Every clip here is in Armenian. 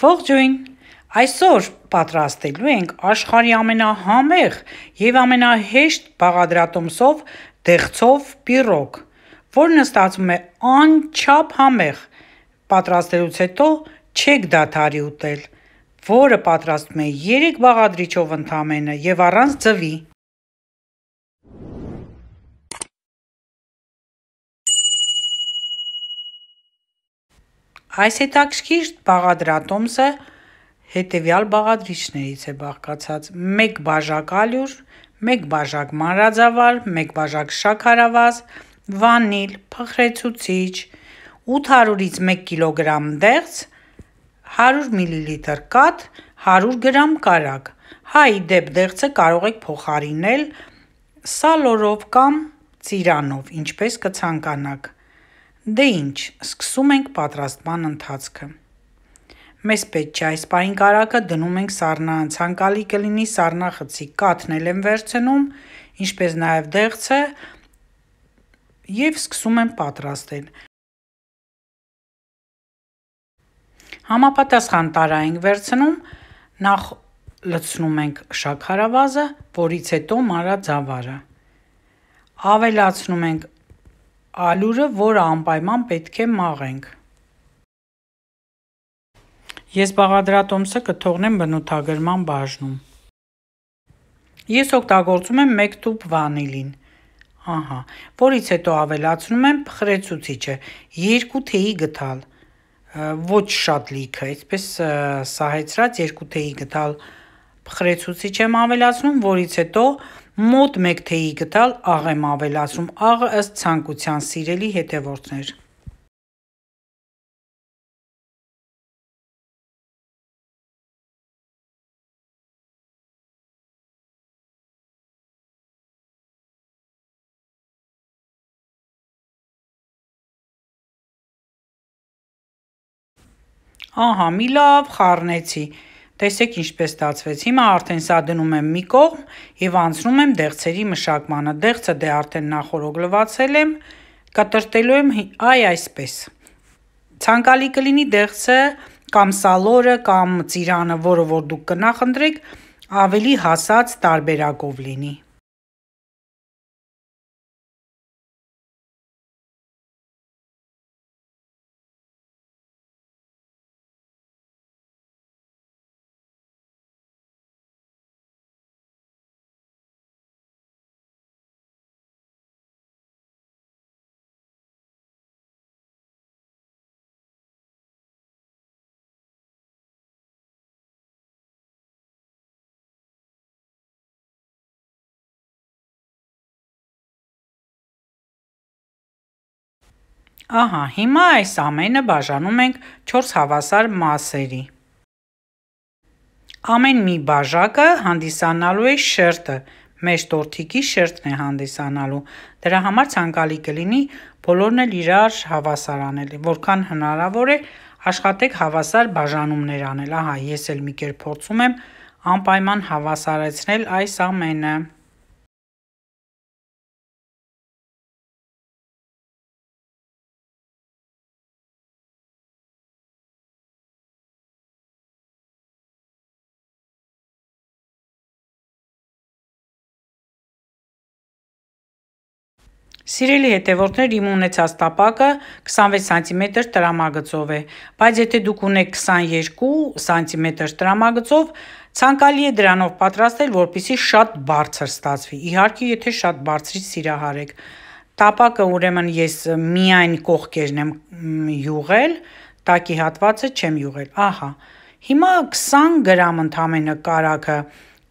Ողջույն։ Այսօր պատրաստելու ենք աշխարհի ամենահամեղ եւ ամենահեշտ բաղադրատոմսով դեղցով պիրոգ, որն ստացվում է անչափ համեղ։ Պատրաստելուց հետո չեք դադարի ուտել, որը պատրաստվում է 3 բաղադրիչով ընդամենը եւ առանց ձվի։ Այս հետաքրքիր բաղադրատոմսը հետևյալ բաղադրիչներից է բաղկացած. 1 բաժակ ալյուր, 1 բաժակ մանրածավալ, 1 բաժակ շաքարավազ, վանիլ, փխրեցուցիչ, 800-ից 1 կիլոգրամ դեղց, 100 միլիլիտր կաթ, 100 գրամ կարակ։ Հայի դեպ դեղցը կարող եք փոխարինել սալորով կամ ծիրանով, ինչպես կցանկանաք։ Դե ինչ, սկսում ենք պատրաստման ընթացքը։ Մեզ պետք չէ այս պահին կարակը դնում ենք սառնան, ցանկալի կլինի սառնախցի կաթնել եմ վերցնում, ինչպես նաև դեղցը եւ սկսում եմ պատրաստել։ Համապատասխան տարայինք վերցնում, նախ լցնում ենք շաքարավազը, որից հետո մարա ձավարը։ Ավելացնում ենք ալուրը, որը անպայման պետք է մաղենք։ Ես բաղադրատոմսը կթողնեմ բնութագրման բաժնում։ Ես օգտագործում եմ 1 տուփ վանիլին։ Ահա, որից հետո ավելացնում եմ փխրեցուցիչը, 2 թեյի գթալ։ Ոչ շատ լիքը, այսպես սահեցրած 2 թեյի գթալ փխրեցուցիչ եմ ավելացնում, որից հետո մոտ 1 թեյի գտալ աղ եմ ավելացնում։ Աղը ըստ ցանկության սիրելի հետևորդներ։ Ահա, մի լավ խառնեցի։ Տեսեք ինչպես ստացվեց։ Հիմա արդեն սա դնում եմ մի կողմ եւ անցնում եմ դեղցերի մշակմանը։ Դեղցը դե արդեն նախորոգլվածել եմ, կտրտելու եմ այ այսպես։ Ցանկալի կլինի դեղցը կամ սալորը կամ ծիրանը, որը որ դուք կնախընտրեք, ավելի հասած տարբերակով լինի։ Ահա, հիմա այս ամենը բաժանում ենք 4 հավասար մասերի։ Ամեն մի բաժակը հանդիսանալու է շերտը, մեր տորթիկի շերտն է հանդիսանալու։ Դրա համար ցանկալի կլինի բոլորն էլ իրար հավասար անել, որքան հնարավոր է աշխատեք հավասար բաժանումներ անել։ Ահա, ես էլ մի կերպ փորձում եմ անպայման հավասարեցնել այս ամենը։ Սիրելի հետևորդներ, իմ ունեցած տապակը 26 սանտիմետր տրամագծով է, բայց եթե դուք ունեք 22 սանտիմետր տրամագծով, ցանկալի է դրանով պատրաստել, որպիսի շատ բարձր ստացվի։ Իհարկե, եթե շատ բարձրից սիրահարեք։ Տապակը ուրեմն ես միայն կողքերն եմ յուղել, տակի հատվածը չեմ յուղել։ Ահա։ Հիմա 20 գրամ ընդամենը կարակը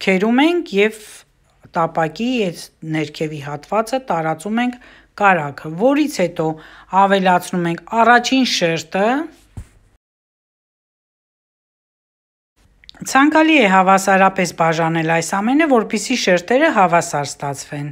քերում ենք եւ տապակի այս ներքևի հատվածը տարածում ենք կարագը, որից հետո ավելացնում ենք առաջին շերտը, Ցանկալի է հավասարապես բաժանել այս ամենը, որpիսի շերտերը հավասար ստացվեն։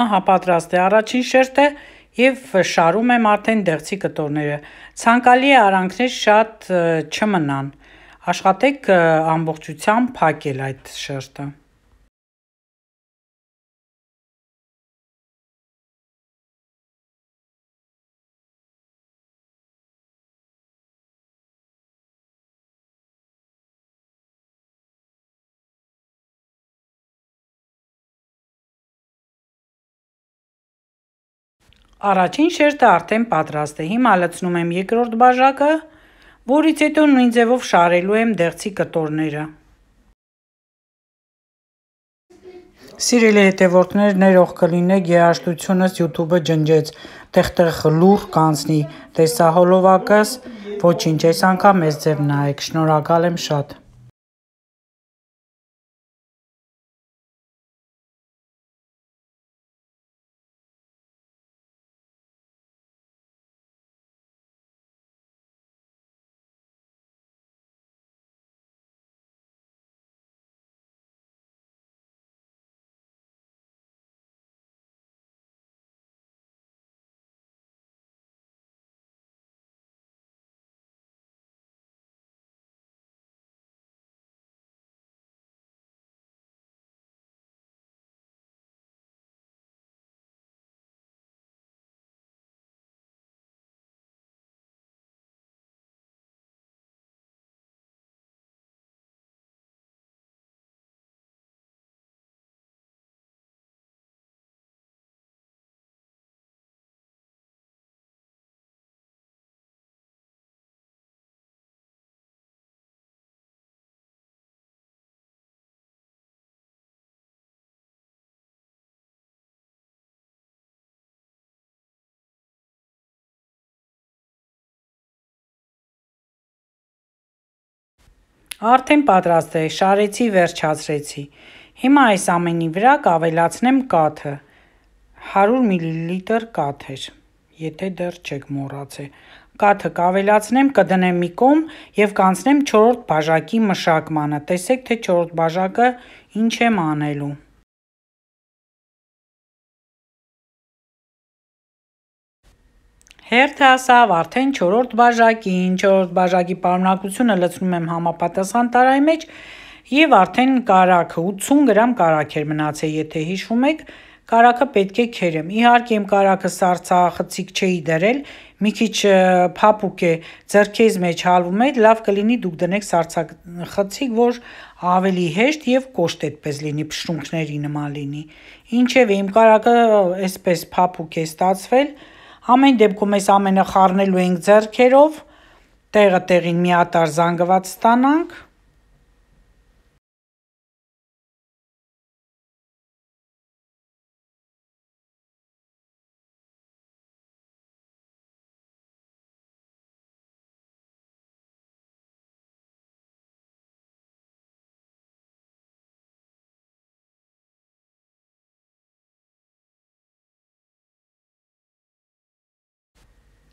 Ահա պատրաստ է առաջին շերտը եւ շարում եմ արդեն դեղցի կտորները։ Ցանկալի է արանքներ շատ չմնան։ Աշխատեք ամբողջությամբ փակել այդ շերտը։ Առաջին շերտը արդեն պատրաստ է։ Հիմա լցնում եմ երկրորդ բաժակը, որից հետո նույն ձևով շարելու եմ դեղցի կտորները։ Սիրելի հետևորդներ, ներող կլինեք, երաշտությունս YouTube-ը ջնջեց, տեղտեղ լուր կանցնի, տեսահոլովակս, ոչինչ, այս անգամ ես ձև նայեք, շնորհակալ եմ շատ։ Արդեն պատրաստ է, շարեցի, վերջացրեցի։ Հիմա այս ամենի վրա կավելացնեմ կաթը։ 100 մլ կաթ էր, եթե դեռ չեք մոռացել։ Կաթը կավելացնեմ, կդնեմ մի կողմ եւ կանցնեմ 4-րդ բաժակի մշակմանը։ Տեսեք, թե 4-րդ բաժակը ինչ եմ անելու։ Հերթը ասավ արդեն 4-րդ բաժակին, 4-րդ բաժակի պարունակությունը լցնում եմ համապատասխան տարայի մեջ եւ արդեն կարակը 80 գրամ կարակ էր մնացել, եթե հիշում եք, կարակը պետք է քերեմ։ Իհարկե իմ կարակը սառցախցիկ չէի դրել, մի քիչ փափուկ է, ձերքեզ մեջ հալվում է, լավ կլինի դուք դնեք սառցախցիկ, որ ավելի հեշտ եւ կոշտ այդպես լինի փշունքների նման լինի։ Ինչևէ իմ կարակը այսպես փափուկ է ստացվել, Ամեն դեպքում այս ամենը խառնելու ենք ձեռքերով, տեղը տեղին միատար զանգված ստանանք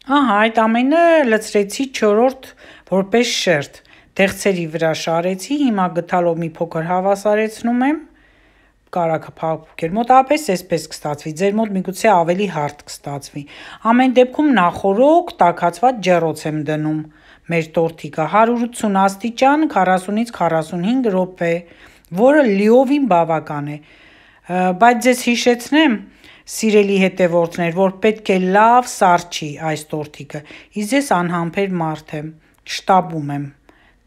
Ահա այդ ամենը լցրեցի 4-րդ որպես շերտ։ Դեղցերի վրա շարեցի, հիմա գտալով մի փոքր հավասարեցնում եմ։ Կարակը փակեր մոտապես այսպես կստացվի։ Ձեր մոտ միգուցե ավելի հարթ կստացվի։ Ամեն դեպքում նախորոք տակածված ջեռոց եմ դնում։ Մեր տորթիկը 180 աստիճան 40-ից 45 րոպե, որը լիովին բավական է։ Բայց ձեզ հիշեցնեմ, սիրելի հետևորդներ, որ պետք է լավ սարճի այս տորթիկը։ Իսկ ես անհամբեր մարդ եմ, շտաբում եմ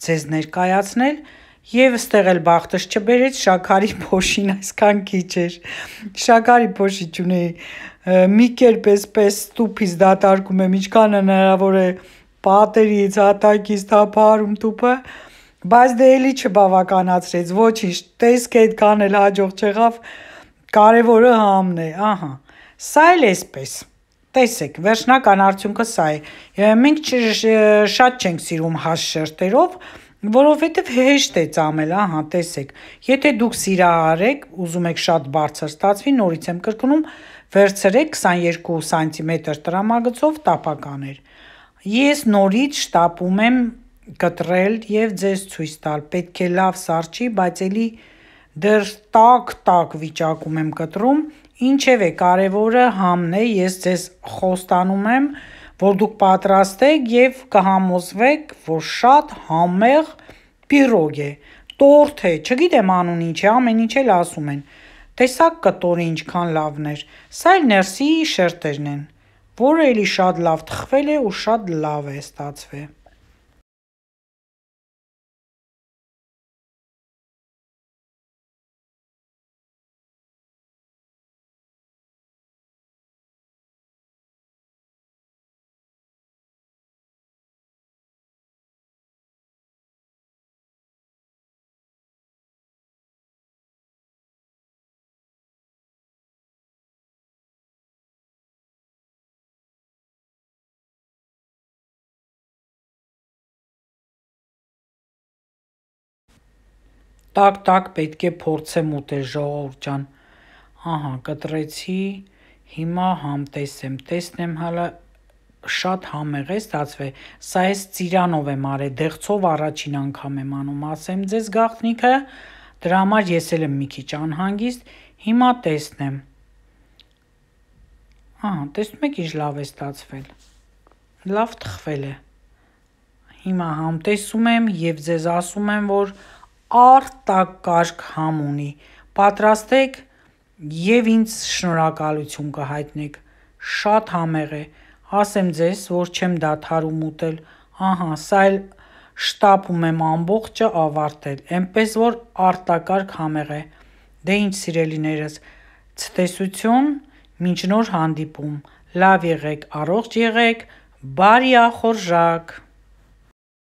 ձեզ ներկայացնել եւ ստեղ էլ բախտս չբերեց շաքարի փոշին այսքան քիչ էր։ Շաքարի փոշի ճունեի։ Մի կերպ էսպես ստուփից դատարկում եմ, ինչքան հնարավոր է պատերից, հատակից թափարում տուփը, բայց դե էլի չբավականացրեց, ոչինչ, տեսք այդքան էլ հաջող չեղավ, չեղավ Կարևորը համն է, ահա։ Սա էլ էսպես։ Տեսեք, վերջնական արդյունքը սա է։ Մենք շատ չենք սիրում հաշ շերտերով, որովհետև հեշտ է ծամել, ահա, տեսեք։ Եթե դուք սիրահարեք, ուզում եք շատ բարձր ստացվի, նորից եմ կրկնում, վերցրեք 22 սանտիմետր տրամագծով տապականեր։ Ես նորից շտապում եմ կտրել եւ ձեզ ցույց տալ։ Պետք է լավ սարճի, բայց ելի Դեռ տաք-տաք վիճակում եմ կտրում, ինչևէ կարևորը համն է, ես ձեզ խոստանում եմ, որ դուք պատրաստ եք և կհամոզվեք, որ շատ համեղ պիրոգ է, տորթ է, չգիտեմ անուն ինչ է, ամեն ինչ էլ ասում են, տեսաք կտորը ինչքան լավն էր, սա էլ ներսի շերտերն են, որը էլի շատ լավ թխվել է ու շատ լավ է ստացվել։ Տակ-տակ պետք է փորձեմ ուտել, ժողովուրդ ջան։ Ահա, կտրեցի։ Հիմա համ տեսեմ, տեսնեմ հələ շատ համեղ է ստացվել։ Սա էս ծիրանով եմ արել, դեղցով առաջին անգամ եմ անում, ասեմ ձեզ գաղտնիքը։ Դրա համար ես էլ եմ մի քիչ անհանգիստ։ Հիմա տեսնեմ։ Ահա, տեսնում եք ինչ լավ է ստացվել։ Լավ թխվել է։ Հիմա համ տեսում եմ եւ ձեզ ասում եմ, որ արտակարգ համ ունի։ Պատրաստեք եւ ինձ շնորհակալություն կհայտնեք։ Շատ համեղ է։ Ասեմ ձեզ, որ չեմ դադարում ուտել։ Ահա, սա էլ շտապում եմ ամբողջը ավարտել, այնպես որ արտակարգ համեղ է։ Դե ինչ սիրելիներս, ցտեսություն, մինչ նոր հանդիպում։ Լավ եղեք, առողջ եղեք, բարի ախորժակ։